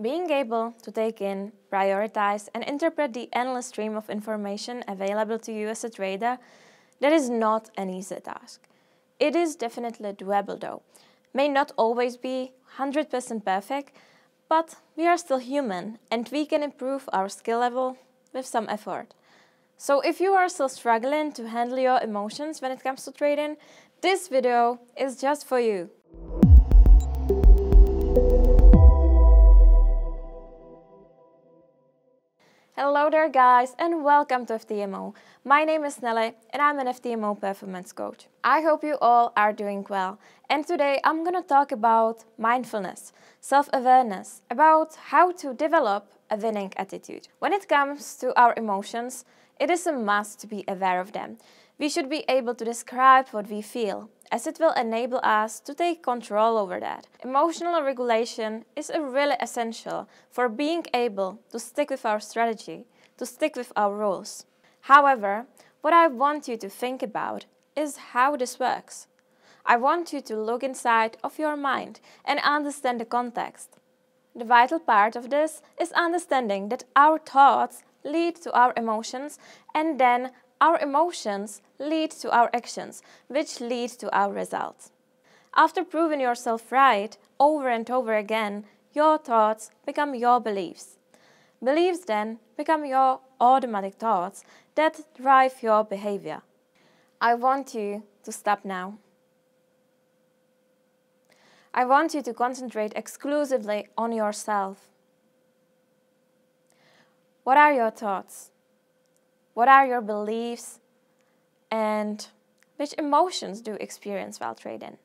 Being able to take in, prioritize, and interpret the endless stream of information available to you as a trader, that is not an easy task. It is definitely doable though. May not always be 100% perfect, but we are still human and we can improve our skill level with some effort. So if you are still struggling to handle your emotions when it comes to trading, this video is just for you. Hello there guys and welcome to FTMO. My name is Nelle and I'm an FTMO performance coach. I hope you all are doing well and today I'm gonna talk about mindfulness, self-awareness, about how to develop a winning attitude. When it comes to our emotions, it is a must to be aware of them. We should be able to describe what we feel as it will enable us to take control over that. Emotional regulation is really essential for being able to stick with our strategy to stick with our rules. However, what I want you to think about is how this works. I want you to look inside of your mind and understand the context. The vital part of this is understanding that our thoughts lead to our emotions and then our emotions lead to our actions, which lead to our results. After proving yourself right over and over again, your thoughts become your beliefs. Beliefs then become your automatic thoughts that drive your behavior. I want you to stop now. I want you to concentrate exclusively on yourself. What are your thoughts? What are your beliefs? And which emotions do you experience while trading?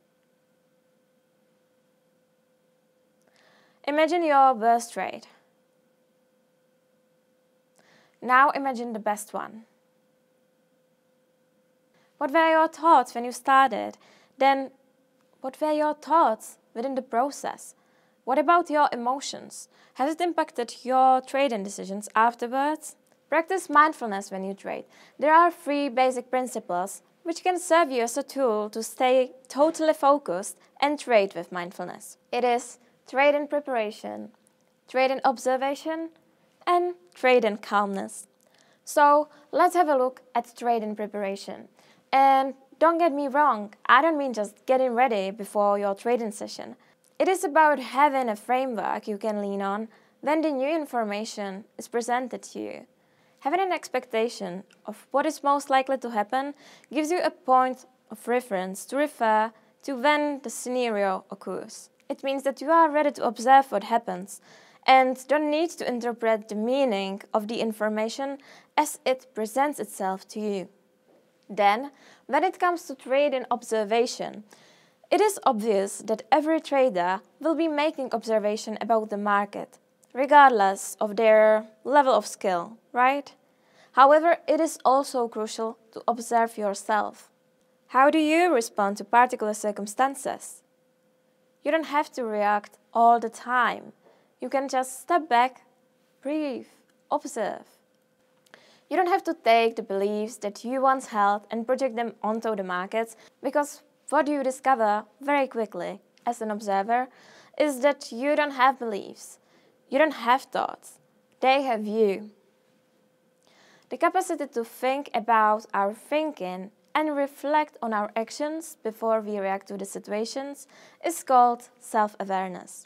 Imagine your burst trade. Now imagine the best one. What were your thoughts when you started? Then, what were your thoughts within the process? What about your emotions? Has it impacted your trading decisions afterwards? Practice mindfulness when you trade. There are three basic principles which can serve you as a tool to stay totally focused and trade with mindfulness. It is trade in preparation, trade in observation, and trade in calmness. So let's have a look at trade in preparation. And don't get me wrong, I don't mean just getting ready before your trading session. It is about having a framework you can lean on, when the new information is presented to you. Having an expectation of what is most likely to happen gives you a point of reference to refer to when the scenario occurs. It means that you are ready to observe what happens and don't need to interpret the meaning of the information as it presents itself to you. Then, when it comes to trade and observation, it is obvious that every trader will be making observation about the market, regardless of their level of skill, right? However, it is also crucial to observe yourself. How do you respond to particular circumstances? You don't have to react all the time you can just step back, breathe, observe. You don't have to take the beliefs that you once held and project them onto the markets because what you discover very quickly as an observer is that you don't have beliefs, you don't have thoughts, they have you. The capacity to think about our thinking and reflect on our actions before we react to the situations is called self awareness.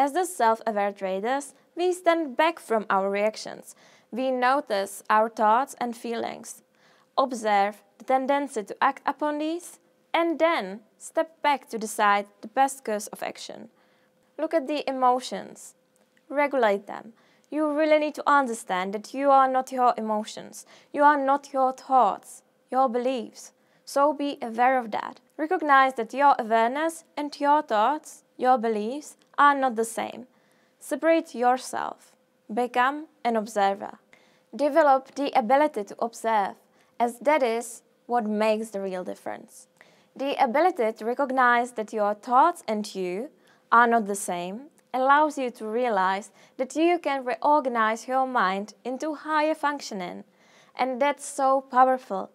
As the self-aware traders, we stand back from our reactions. We notice our thoughts and feelings, observe the tendency to act upon these, and then step back to decide the best course of action. Look at the emotions. Regulate them. You really need to understand that you are not your emotions. You are not your thoughts, your beliefs. So be aware of that. Recognize that your awareness and your thoughts your beliefs are not the same. Separate yourself. Become an observer. Develop the ability to observe, as that is what makes the real difference. The ability to recognize that your thoughts and you are not the same allows you to realize that you can reorganize your mind into higher functioning. And that's so powerful.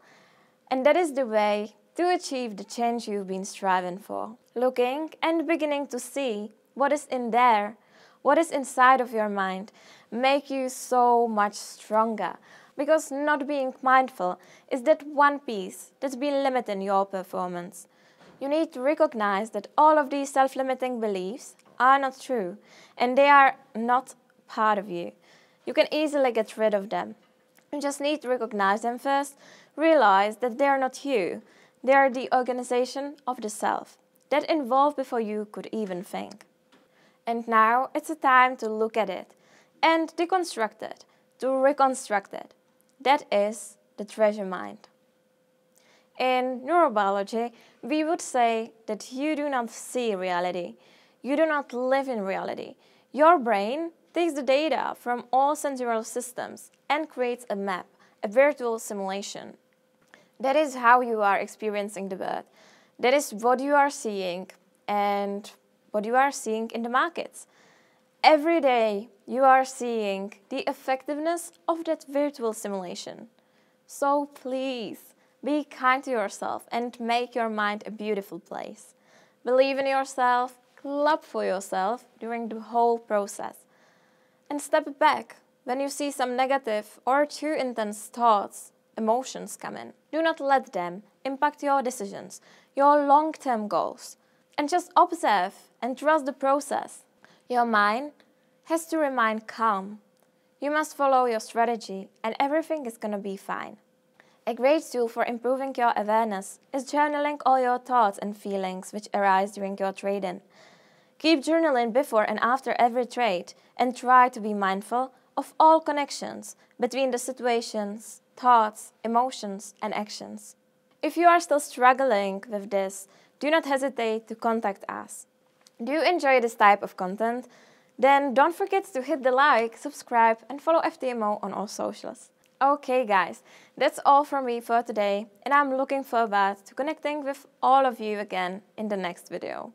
And that is the way to achieve the change you've been striving for looking and beginning to see what is in there, what is inside of your mind, make you so much stronger. Because not being mindful is that one piece that's been limiting your performance. You need to recognize that all of these self limiting beliefs are not true and they are not part of you. You can easily get rid of them. You just need to recognize them first, realize that they are not you, they are the organization of the self that involved before you could even think. And now it's a time to look at it and deconstruct it, to reconstruct it. That is the treasure mind. In neurobiology, we would say that you do not see reality. You do not live in reality. Your brain takes the data from all sensory systems and creates a map, a virtual simulation. That is how you are experiencing the world. That is what you are seeing and what you are seeing in the markets. Every day you are seeing the effectiveness of that virtual simulation. So please, be kind to yourself and make your mind a beautiful place. Believe in yourself, clap for yourself during the whole process. And step back when you see some negative or too intense thoughts, emotions come in. Do not let them impact your decisions your long term goals. And just observe and trust the process. Your mind has to remain calm. You must follow your strategy, and everything is going to be fine. A great tool for improving your awareness is journaling all your thoughts and feelings which arise during your trading. Keep journaling before and after every trade and try to be mindful of all connections between the situations, thoughts, emotions, and actions. If you are still struggling with this, do not hesitate to contact us. Do you enjoy this type of content? Then don't forget to hit the like, subscribe and follow FTMO on all socials. Okay guys, that's all from me for today and I'm looking forward to connecting with all of you again in the next video.